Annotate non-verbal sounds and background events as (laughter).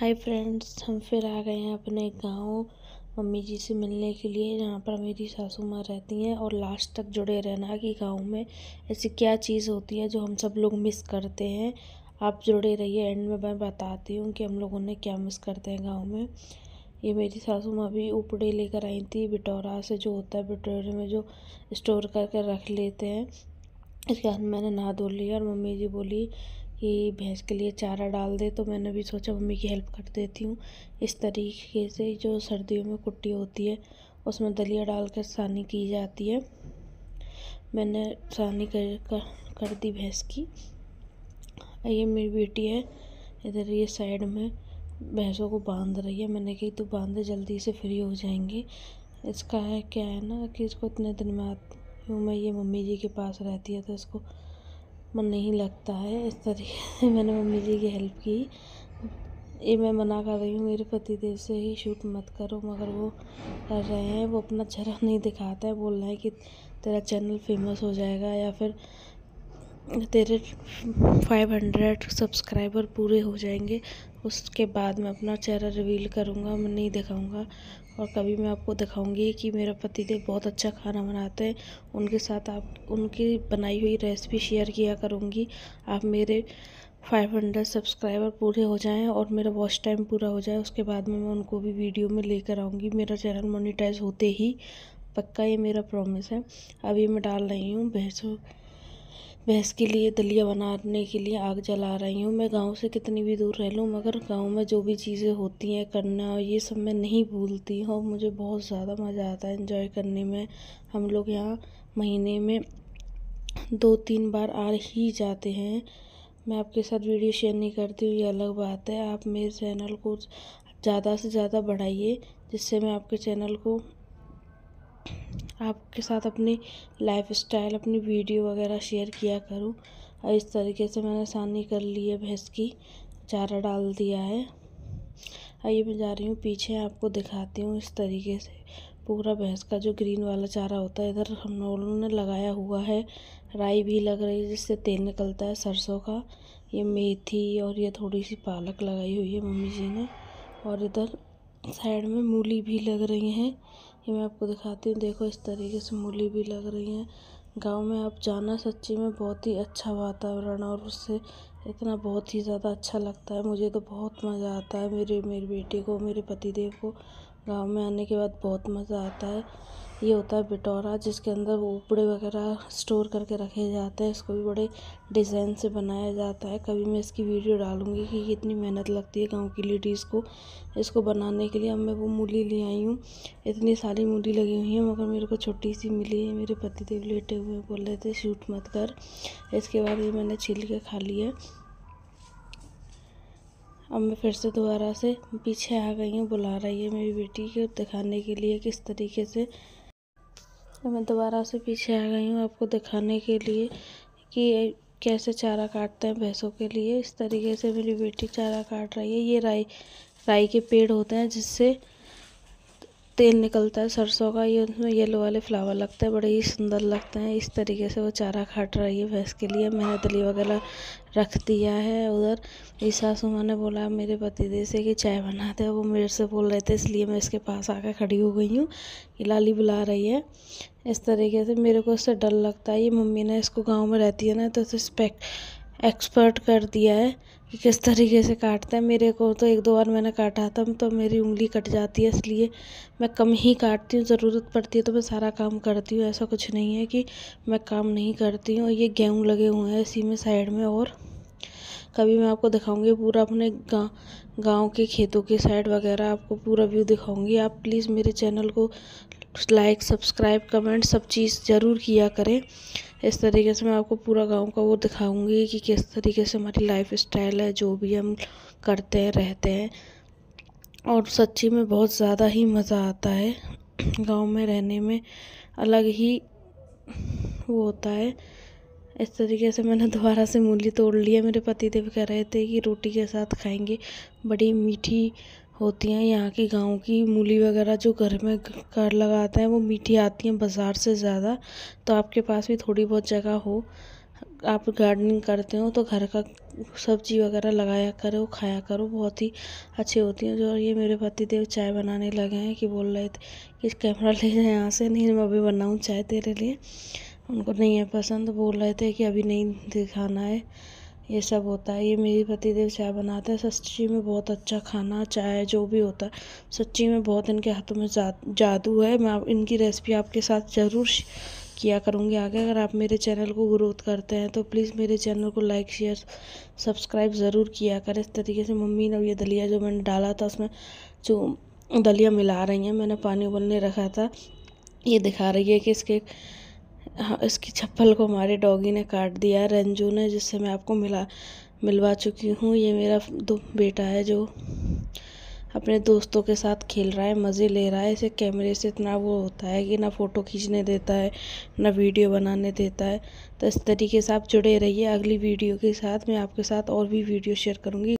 hi friends हम फिर आ गए हैं अपने गांव मम्मी जी से मिलने के लिए यहाँ पर मेरी सासू माँ रहती हैं और लास्ट तक जुड़े रहना कि गांव में ऐसी क्या चीज़ होती है जो हम सब लोग मिस करते हैं आप जुड़े रहिए एंड में मैं बताती हूँ कि हम लोगों ने क्या मिस करते हैं गाँव में ये मेरी सासू माँ भी उपड़े लेकर आई थी बिटोरा से जो होता है बिटोरे में जो स्टोर करके रख लेते हैं इसके बाद मैंने नहा धो लिया और मम्मी जी बोली कि भैंस के लिए चारा डाल दे तो मैंने भी सोचा मम्मी की हेल्प कर देती हूँ इस तरीके से जो सर्दियों में कुट्टी होती है उसमें दलिया डाल कर सानी की जाती है मैंने सानी कर कर, कर दी भैंस की ये मेरी बेटी है इधर ये साइड में भैंसों को बांध रही है मैंने कही तू बांधे जल्दी से फ्री हो जाएंगे इसका है क्या है ना कि इसको इतने दिन में आती हूँ मैं ये मम्मी जी के पास रहती है तो इसको मन नहीं लगता है इस तरीके से (laughs) मैंने मम्मी जी की हेल्प की ये मैं मना कर रही हूँ मेरे पतिदेव से ही शूट मत करो मगर वो कर रहे हैं वो अपना चेहरा (laughs) नहीं दिखाता है बोल रहे हैं कि तेरा चैनल फेमस हो जाएगा या फिर तेरे 500 सब्सक्राइबर पूरे हो जाएंगे उसके बाद मैं अपना चेहरा रिवील करूँगा मैं नहीं दिखाऊँगा और कभी मैं आपको दिखाऊंगी कि मेरा पतिदेव बहुत अच्छा खाना बनाते हैं उनके साथ आप उनकी बनाई हुई रेसिपी शेयर किया करूँगी आप मेरे 500 सब्सक्राइबर पूरे हो जाएं और मेरा वॉच टाइम पूरा हो जाए उसके बाद में मैं उनको भी वीडियो में लेकर आऊँगी मेरा चैनल मोनिटाइज होते ही पक्का ये मेरा प्रॉमिस है अभी मैं डाल रही हूँ भैंसों भैंस के लिए दलिया बनाने के लिए आग जला रही हूँ मैं गाँव से कितनी भी दूर रह लूँ मगर गाँव में जो भी चीज़ें होती हैं करना और ये सब मैं नहीं भूलती हूँ मुझे बहुत ज़्यादा मज़ा आता है इन्जॉय करने में हम लोग यहाँ महीने में दो तीन बार आ ही जाते हैं मैं आपके साथ वीडियो शेयर नहीं करती हूँ ये अलग बात है आप मेरे चैनल को ज़्यादा से ज़्यादा बढ़ाइए जिससे मैं आपके चैनल को आपके साथ अपनी लाइफ स्टाइल अपनी वीडियो वगैरह शेयर किया करूँ और इस तरीके से मैंने सानी कर ली है भैंस की चारा डाल दिया है आइए ये मैं जा रही हूँ पीछे आपको दिखाती हूँ इस तरीके से पूरा भैंस का जो ग्रीन वाला चारा होता है इधर हम लोगों ने लगाया हुआ है राई भी लग रही है जिससे तेल निकलता है सरसों का ये मेथी और ये थोड़ी सी पालक लगाई हुई है मम्मी जी ने और इधर साइड में मूली भी लग रही हैं ये मैं आपको दिखाती हूँ देखो इस तरीके से मूली भी लग रही है गांव में आप जाना सच्ची में बहुत ही अच्छा वातावरण और उससे इतना बहुत ही ज़्यादा अच्छा लगता है मुझे तो बहुत मज़ा आता है मेरे मेरी बेटी को मेरे पति देव को गाँव में आने के बाद बहुत मज़ा आता है ये होता है बिटोरा जिसके अंदर वो उपड़े वगैरह स्टोर करके रखे जाते हैं इसको भी बड़े डिज़ाइन से बनाया जाता है कभी मैं इसकी वीडियो डालूँगी कि इतनी मेहनत लगती है गाँव की लेडीज़ को इसको बनाने के लिए अब मैं वो मूली ले आई हूँ इतनी सारी मूली लगी हुई है मगर मेरे को छोटी सी मिली है मेरे पति देव लेटे हुए बोल रहे थे शूट मत कर इसके बाद ये मैंने छील के खा लिया अब मैं फिर से दोबारा से पीछे आ गई हूँ बुला रही है मेरी बेटी को दिखाने के लिए किस तरीके से मैं दोबारा से पीछे आ गई हूँ आपको दिखाने के लिए कि कैसे चारा काटते हैं भैंसों के लिए इस तरीके से मेरी बेटी चारा काट रही है ये राई राई के पेड़ होते हैं जिससे तेल निकलता है सरसों का ये उसमें येलो वाले फ्लावर लगते हैं बड़े ही सुंदर लगते हैं इस तरीके से वो चारा खाट रही है भैंस के लिए मैंने दली वगैरह रख दिया है उधर इस सासू माँ ने बोला मेरे पति दे से कि चाय बना दे वो मेरे से बोल रहे थे इसलिए मैं इसके पास आकर खड़ी हो गई हूँ कि लाली बुला रही है इस तरीके से मेरे को उससे डर लगता है ये मम्मी ना इसको गाँव में रहती है ना तो तो स्पेक्ट एक्सपर्ट कर दिया है कि किस तरीके से काटते हैं मेरे को तो एक दो बार मैंने काटा था तो मेरी उंगली कट जाती है इसलिए मैं कम ही काटती हूँ ज़रूरत पड़ती है तो मैं सारा काम करती हूँ ऐसा कुछ नहीं है कि मैं काम नहीं करती हूँ ये गेहूँ लगे हुए हैं इसी में साइड में और कभी मैं आपको दिखाऊंगी पूरा अपने गाँव गाँव के खेतों के साइड वगैरह आपको पूरा व्यू दिखाऊंगी आप प्लीज़ मेरे चैनल को लाइक सब्सक्राइब कमेंट सब चीज़ ज़रूर किया करें इस तरीके से मैं आपको पूरा गांव का वो दिखाऊंगी कि किस तरीके से हमारी लाइफ स्टाइल है जो भी हम करते हैं रहते हैं और सच्ची में बहुत ज़्यादा ही मज़ा आता है गांव में रहने में अलग ही वो होता है इस तरीके से मैंने दोबारा से मूली तोड़ लिया मेरे पति देव कह रहे थे कि रोटी के साथ खाएंगे बड़ी मीठी होती हैं यहाँ की गांव की मूली वगैरह जो घर में कर लगाते हैं वो मीठी आती हैं बाज़ार से ज़्यादा तो आपके पास भी थोड़ी बहुत जगह हो आप गार्डनिंग करते हो तो घर का सब्जी वगैरह लगाया करो खाया करो बहुत ही अच्छी होती हैं जो ये मेरे पति देव चाय बनाने लगे हैं कि बोल रहे थे कि कैमरा (laughs) ले जाए यहाँ से नहीं मैं अभी बनाऊँ चाय तेरे लिए उनको नहीं है पसंद बोल रहे थे कि अभी नहीं दिखाना है ये सब होता है ये मेरी पतिदेव चाय बनाते हैं सच्ची में बहुत अच्छा खाना चाय जो भी होता है सच्ची में बहुत इनके हाथों में जा, जादू है मैं इनकी रेसिपी आपके साथ ज़रूर किया करूँगी आगे अगर आप मेरे चैनल को ग्रोथ करते हैं तो प्लीज़ मेरे चैनल को लाइक शेयर सब्सक्राइब ज़रूर किया करें इस तरीके से मम्मी ने ये दलिया जो मैंने डाला था उसमें जो दलिया मिला रही हैं मैंने पानी उबलने रखा था ये दिखा रही है कि इसके हाँ इसकी चप्पल को हमारे डॉगी ने काट दिया रंजू ने जिससे मैं आपको मिला मिलवा चुकी हूँ ये मेरा दो बेटा है जो अपने दोस्तों के साथ खेल रहा है मज़े ले रहा है इसे कैमरे से इतना वो होता है कि ना फ़ोटो खींचने देता है ना वीडियो बनाने देता है तो इस तरीके से आप जुड़े रहिए अगली वीडियो के साथ मैं आपके साथ और भी वीडियो शेयर करूँगी